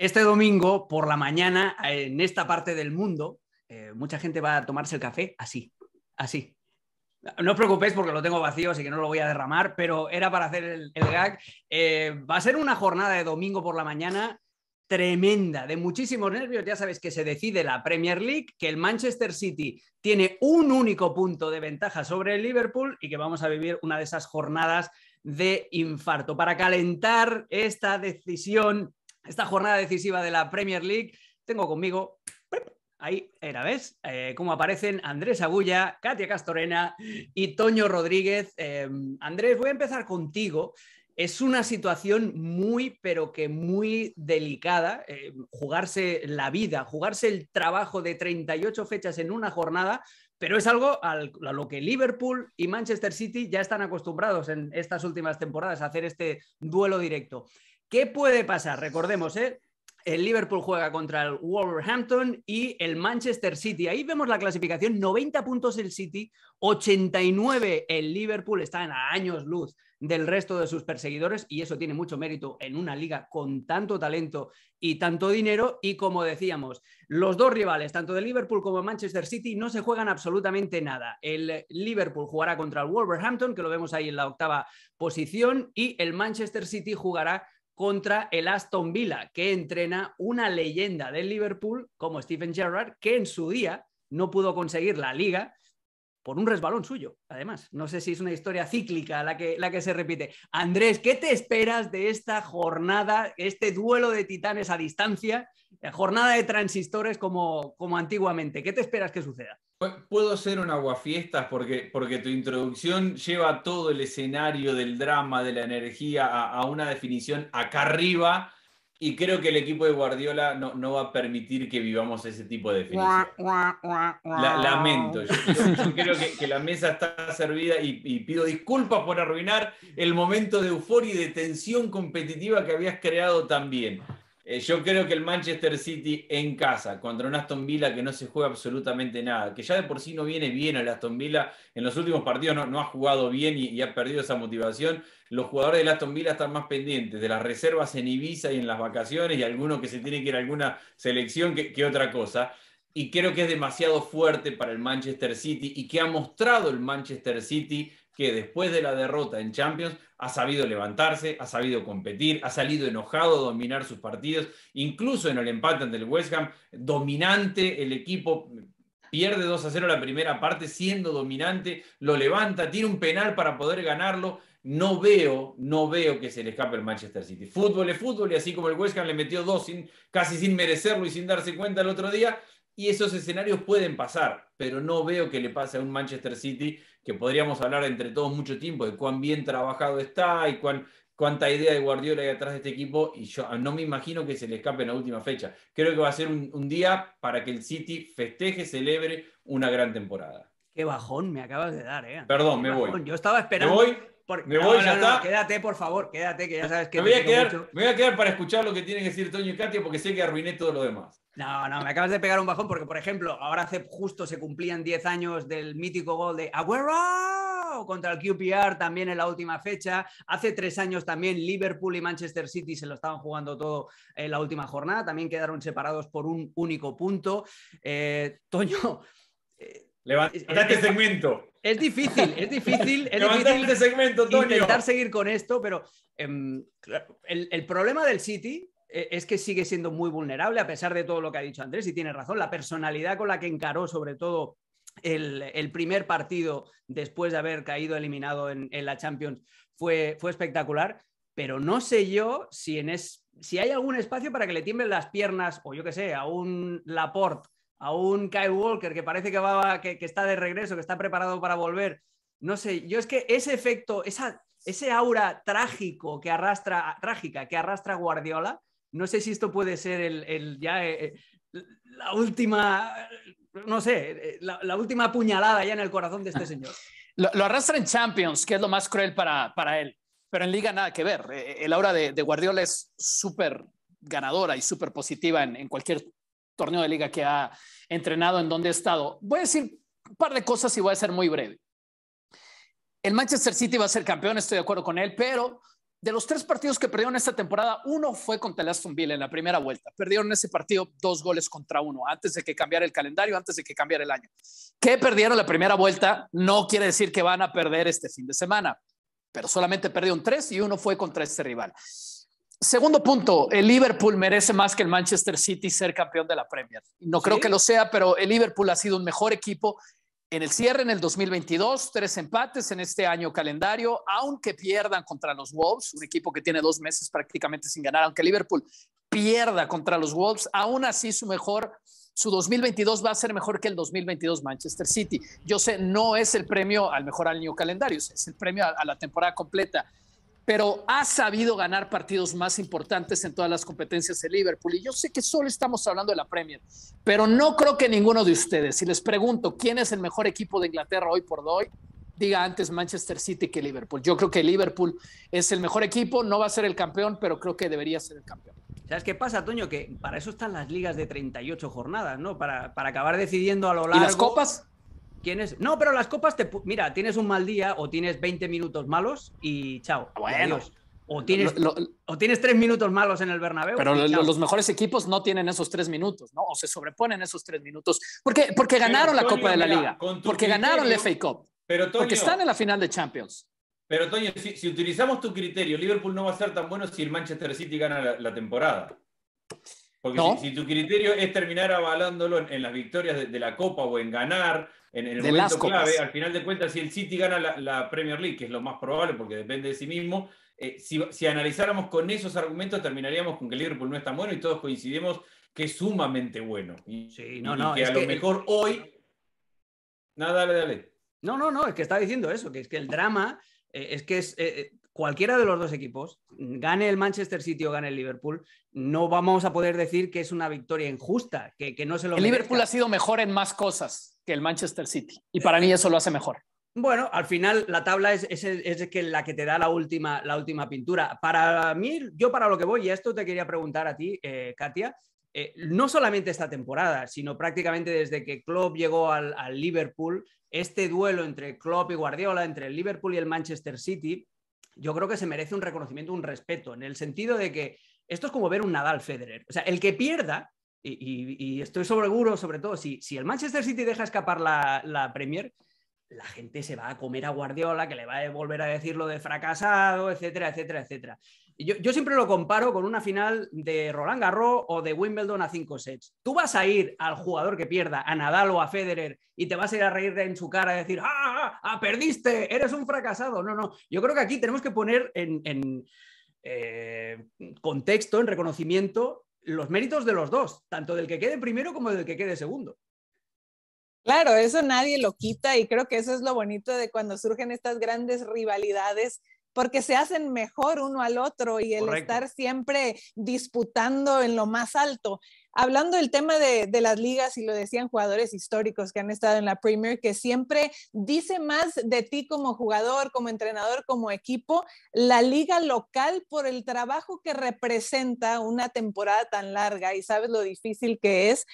Este domingo por la mañana, eh, en esta parte del mundo, eh, mucha gente va a tomarse el café así, así. No os preocupéis porque lo tengo vacío, así que no lo voy a derramar, pero era para hacer el, gag. Eh, va a ser una jornada de domingo por la mañana tremenda, de muchísimos nervios. Ya sabéis que se decide la Premier League, que el Manchester City tiene un único punto de ventaja sobre el Liverpool y que vamos a vivir una de esas jornadas de infarto. Para calentar esta decisión esta jornada decisiva de la Premier League. Tengo conmigo, ahí era, ¿ves? como eh, cómo aparecen Andrés Agulla, Katia Castorena y Toño Rodríguez. Em, Andrés, voy a empezar contigo. Es una situación muy, pero que muy delicada, em, jugarse la vida, jugarse el trabajo de 38 fechas en una jornada, pero es algo a lo que Liverpool y Manchester City ya están acostumbrados en estas últimas temporadas a hacer este duelo directo. ¿Qué puede pasar? Recordemos, ¿eh? El Liverpool juega contra el Wolverhampton y el Manchester City. Ahí vemos la clasificación, 90 puntos el City, 89 el Liverpool, están a años luz del resto de sus perseguidores y eso tiene mucho mérito en una liga con tanto talento y tanto dinero y como decíamos, los dos rivales, tanto de Liverpool como de Manchester City, no se juegan absolutamente nada. El Liverpool jugará contra el Wolverhampton, que lo vemos ahí en la octava posición, y el Manchester City jugará contra el Aston Villa, que entrena una leyenda del Liverpool como Stephen Gerrard, que en su día no pudo conseguir la liga por un resbalón suyo, además. No sé si es una historia cíclica la que, la que se repite. Andrés, ¿qué te esperas de esta jornada, este duelo de titanes a distancia, eh, jornada de transistores como, como antiguamente? ¿Qué te esperas que suceda? Puedo ser un aguafiestas porque, porque tu introducción lleva todo el escenario del drama, de la energía, a, a una definición acá arriba y creo que el equipo de Guardiola no, va a permitir que vivamos ese tipo de definición. lamento, yo, creo que, la mesa está servida y, pido disculpas por arruinar el momento de euforia y de tensión competitiva que habías creado también. Eh, yo creo que el Manchester City en casa, contra un Aston Villa que no se juega absolutamente nada, que ya de por sí no viene bien el Aston Villa, en los últimos partidos no, ha jugado bien y, ha perdido esa motivación. Los jugadores del Aston Villa están más pendientes de las reservas en Ibiza y en las vacaciones y algunos que se tienen que ir a alguna selección que otra cosa y creo que es demasiado fuerte para el Manchester City y que ha mostrado el Manchester City que después de la derrota en Champions ha sabido levantarse, ha sabido competir, ha salido enojado a dominar sus partidos, incluso en el empate ante el West Ham, dominante el equipo. Pierde 2 a 0 la primera parte, siendo dominante, lo levanta, tiene un penal para poder ganarlo, no veo, no veo que se le escape el Manchester City. Fútbol es fútbol y así como el West Ham le metió dos casi sin merecerlo y sin darse cuenta el otro día, y esos escenarios pueden pasar, pero no veo que le pase a un Manchester City que podríamos hablar entre todos mucho tiempo de cuán bien trabajado está y cuán, cuánta idea de Guardiola hay atrás de este equipo y yo no me imagino que se le escape en la última fecha. Creo que va a ser un, día para que el City festeje, celebre una gran temporada. Qué bajón me acabas de dar, ¿eh? Perdón, me voy. Yo estaba esperando. ¿Me voy? me voy, ya quédate, por favor, quédate, que ya sabes que. Me voy, a quedar, para escuchar lo que tienen que decir Toño y Katia, porque sé que arruiné todo lo demás. No, no, me acabas de pegar un bajón, porque, por ejemplo, ahora hace justo se cumplían 10 años del mítico gol de Agüero contra el QPR también en la última fecha. Hace tres años también Liverpool y Manchester City se lo estaban jugando todo en la última jornada. También quedaron separados por un único punto. Eh, Toño. Eh, levantar este segmento. Es difícil, es difícil. Es difícil este segmento, Intentar seguir con esto, pero em, el, el, problema del City eh, es que sigue siendo muy vulnerable, a pesar de todo lo que ha dicho Andrés, y tiene razón. La personalidad con la que encaró, sobre todo. El, primer partido después de haber caído eliminado en, en la Champions fue, fue espectacular, pero no sé yo si en, es, si hay algún espacio para que le tiemblen las piernas o yo qué sé, a un Laporte a un Kyle Walker que parece que, va, que, está de regreso, que está preparado para volver. No sé, yo es que ese efecto, esa, ese aura trágico que arrastra, trágica que arrastra Guardiola, no sé si esto puede ser el, ya eh, eh, la última, no sé, eh, la, última puñalada ya en el corazón de este señor. Lo, arrastra en Champions, que es lo más cruel para, él, pero en Liga nada que ver. El aura de, Guardiola es súper ganadora y súper positiva en, en, cualquier torneo de liga que ha entrenado, en donde ha estado. Voy a decir un par de cosas y voy a ser muy breve. El Manchester City va a ser campeón, estoy de acuerdo con él, pero de los tres partidos que perdieron esta temporada, uno fue contra el Aston Villa en la primera vuelta. Perdieron ese partido dos goles contra uno, antes de que cambiara el calendario, antes de que cambiara el año. Que perdieron la primera vuelta no quiere decir que van a perder este fin de semana, pero solamente perdieron tres y uno fue contra este rival. Segundo punto, el Liverpool merece más que el Manchester City ser campeón de la Premier. No creo que lo sea, pero el Liverpool ha sido un mejor equipo en el cierre en el 2022, tres empates en este año calendario, aunque pierdan contra los Wolves, un equipo que tiene dos meses prácticamente sin ganar, aunque Liverpool pierda contra los Wolves, aún así su mejor, su 2022 va a ser mejor que el 2022 Manchester City. Yo sé, no es el premio al mejor año calendario, es el premio a la temporada completa pero ha sabido ganar partidos más importantes en todas las competencias de Liverpool. Y yo sé que solo estamos hablando de la Premier, pero no creo que ninguno de ustedes, si les pregunto quién es el mejor equipo de Inglaterra hoy por hoy, diga antes Manchester City que Liverpool. Yo creo que Liverpool es el mejor equipo, no va a ser el campeón, pero creo que debería ser el campeón. ¿Sabes qué pasa, Toño? Que para eso están las ligas de 38 jornadas, ¿no? Para, para acabar decidiendo a lo largo. ¿Y las copas? No, pero las copas te. Mira, tienes un mal día o tienes 20 minutos malos y chao. Ah, o tienes, tres minutos malos en el Bernabéu. Pero los mejores equipos no tienen esos tres minutos, ¿no? O se sobreponen esos tres minutos. Porque, porque ganaron la Copa de la Liga. Porque ganaron la FA Cup. Pero, porque están en la final de Champions. Pero, Toño, si, utilizamos tu criterio, Liverpool no va a ser tan bueno si el Manchester City gana la, la temporada. Porque si, tu criterio es terminar avalándolo en, las victorias de, la Copa o en ganar, en, el momento clave, al final de cuentas, si el City gana la, Premier League, que es lo más probable porque depende de sí mismo, eh, si, analizáramos con esos argumentos, terminaríamos con que Liverpool no es tan bueno y todos coincidimos que es sumamente bueno. Y, que a lo mejor hoy. Nada, dale, dale. No, no, no, es que está diciendo eso, que es que el drama eh, es que es, eh, eh, cualquiera de los dos equipos, gane el Manchester City o gane el Liverpool, no vamos a poder decir que es una victoria injusta, que, no se lo. El Liverpool ha sido mejor en más cosas que el Manchester City y para mí eso lo hace mejor. Bueno, al final la tabla es, que la que te da la última, la última pintura. Para mí, yo para lo que voy, y esto te quería preguntar a ti, Katia, eh, no solamente esta temporada, sino prácticamente desde que Klopp llegó al, Liverpool, este duelo entre Klopp y Guardiola, entre el Liverpool y el Manchester City, yo creo que se merece un reconocimiento, un respeto, en el sentido de que esto es como ver un Nadal Federer. O sea, el que pierda, y, estoy seguro, sobre todo, si, si, el Manchester City deja escapar la, la Premier, la gente se va a comer a Guardiola, que le va a volver a decir lo de fracasado, etcétera, etcétera, etcétera. Yo, yo, siempre lo comparo con una final de Roland Garros o de Wimbledon a cinco sets. Tú vas a ir al jugador que pierda, a Nadal o a Federer, y te vas a ir a reír en su cara y decir, ah, ah, ah, ¡ah, perdiste! ¡Eres un fracasado! No, no. Yo creo que aquí tenemos que poner en, eh, contexto, en reconocimiento, los méritos de los dos, tanto del que quede primero como del que quede segundo. Claro, eso nadie lo quita y creo que eso es lo bonito de cuando surgen estas grandes rivalidades porque se hacen mejor uno al otro y el estar siempre disputando en lo más alto. Hablando del tema de, de, las ligas, y lo decían jugadores históricos que han estado en la Premier, que siempre dice más de ti como jugador, como entrenador, como equipo, la liga local por el trabajo que representa una temporada tan larga y sabes lo difícil que es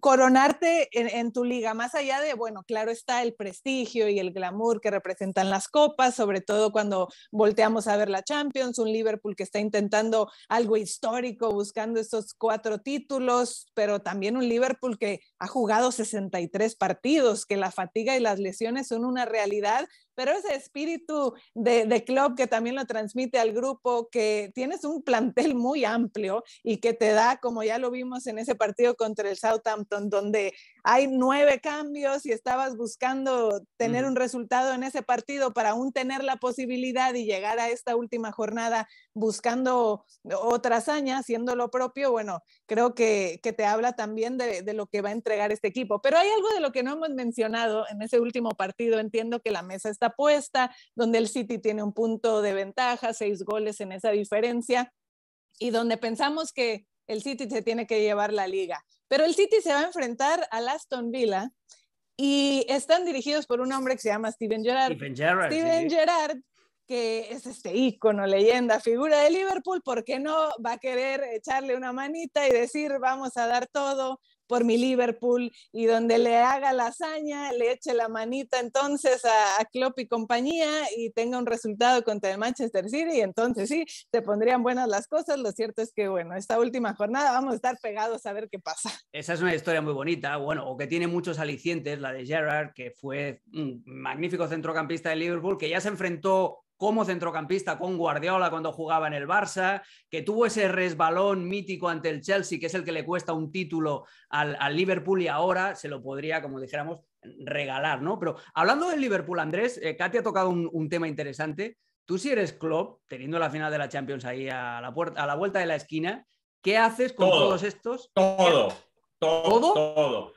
coronarte en, tu liga, más allá de, bueno, claro está el prestigio y el glamour que representan las copas, sobre todo cuando volteamos a ver la Champions, un Liverpool que está intentando algo histórico, buscando esos cuatro títulos, pero también un Liverpool que ha jugado 63 partidos, que la fatiga y las lesiones son una realidad, pero ese espíritu de, de club que también lo transmite al grupo, que tienes un plantel muy amplio y que te da, como ya lo vimos en ese partido contra el South donde hay nueve cambios y estabas buscando tener un resultado en ese partido para aún tener la posibilidad y llegar a esta última jornada buscando otra hazaña, haciendo lo propio, bueno, creo que, que te habla también de, lo que va a entregar este equipo. Pero hay algo de lo que no hemos mencionado en ese último partido. Entiendo que la mesa está puesta, donde el City tiene un punto de ventaja, seis goles en esa diferencia, y donde pensamos que el City se tiene que llevar la liga. Pero el City se va a enfrentar al Aston Villa y están dirigidos por un hombre que se llama Steven Gerrard. Steven Gerrard. que es este ícono, leyenda, figura de Liverpool, ¿por qué no va a querer echarle una manita y decir, vamos a dar todo, por mi Liverpool y donde le haga la hazaña, le eche la manita entonces a, Klopp y compañía y tenga un resultado contra el Manchester City y entonces sí, te pondrían buenas las cosas. Lo cierto es que bueno, esta última jornada vamos a estar pegados a ver qué pasa. Esa es una historia muy bonita, bueno, o que tiene muchos alicientes, la de Gerard que fue un magnífico centrocampista de Liverpool, que ya se enfrentó como centrocampista con Guardiola cuando jugaba en el Barça, que tuvo ese resbalón mítico ante el Chelsea, que es el que le cuesta un título al, Liverpool y ahora se lo podría, como dijéramos, regalar, ¿no? Pero hablando del Liverpool, Andrés, Katia eh, Katy ha tocado un, tema interesante. Tú si eres club, teniendo la final de la Champions ahí a la, puerta, a la vuelta de la esquina, ¿qué haces con todos estos? todo. ¿Todo? todo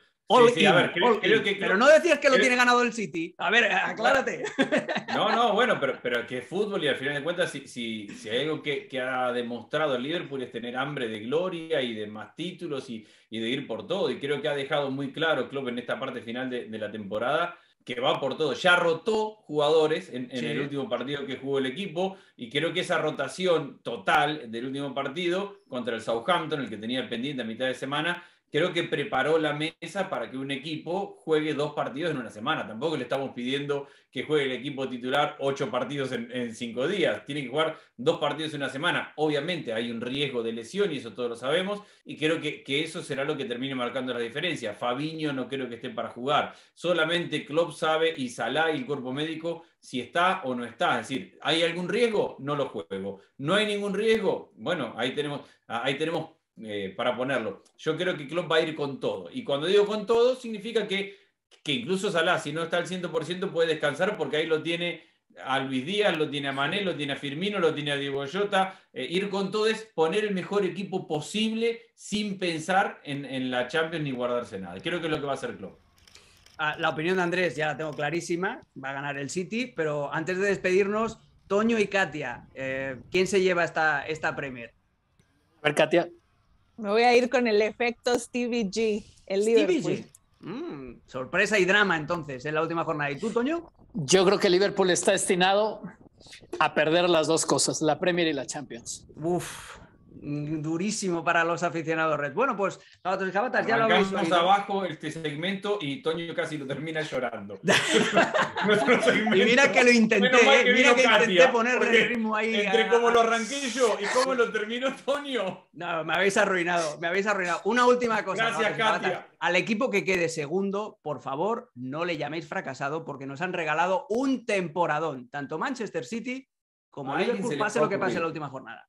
pero no decías que lo tiene ganado el City. A ver, aclárate. No, no, bueno, pero, pero que fútbol y al final de cuentas, si, si, hay algo que, ha demostrado el Liverpool es tener hambre de gloria y de más títulos y, de ir por todo. Y creo que ha dejado muy claro club en esta parte final de, la temporada que va por todo. Ya rotó jugadores en, el último partido que jugó el equipo y creo que esa rotación total del último partido contra el Southampton, el que tenía pendiente a mitad de semana, creo que preparó la mesa para que un equipo juegue dos partidos en una semana. Tampoco le estamos pidiendo que juegue el equipo titular ocho partidos en, cinco días. Tiene que jugar dos partidos en una semana. Obviamente hay un riesgo de lesión y eso todos lo sabemos. Y creo que, eso será lo que termine marcando la diferencia. Fabiño no creo que esté para jugar. Solamente Klopp sabe y Salah y el cuerpo médico si está o no está. Es decir, ¿hay algún riesgo? No lo juego. ¿No hay ningún riesgo? Bueno, ahí tenemos, ahí tenemos eh, para ponerlo. Yo creo que Klopp va a ir con todo. Y cuando digo con todo, significa que, incluso Salah, si no está al 100%, puede descansar porque ahí lo tiene a Luis Díaz, lo tiene a Mané, lo tiene a Firmino, lo tiene a Diego Llota. Eh, ir con todo es poner el mejor equipo posible sin pensar en, la Champions ni guardarse nada. Creo que es lo que va a hacer Klopp. Ah, la opinión de Andrés ya la tengo clarísima, va a ganar el City, pero antes de despedirnos, Toño y Katia, eh, ¿quién se lleva esta, esta Premier? A ver, Katia. Me voy a ir con el efecto Stevie G, el Liverpool. Mm, sorpresa y drama entonces en la última jornada. ¿Y tú, Toño? Yo creo que Liverpool está destinado a perder las dos cosas, la Premier y la Champions. Uf, Mm, durísimo para los aficionados Red. Bueno, pues ya lo habéis abajo este segmento y Toño casi lo termina llorando. y mira que lo intenté, eh, mira que intenté poner el ritmo ahí. Entre cómo lo arranqué yo y cómo lo terminó Toño. No, me habéis arruinado, me habéis arruinado. Una última cosa. Gracias, Al equipo que quede segundo, por favor, no le llaméis fracasado porque nos han regalado un temporadón, tanto Manchester City como Liverpool, pase lo que pase en la última jornada.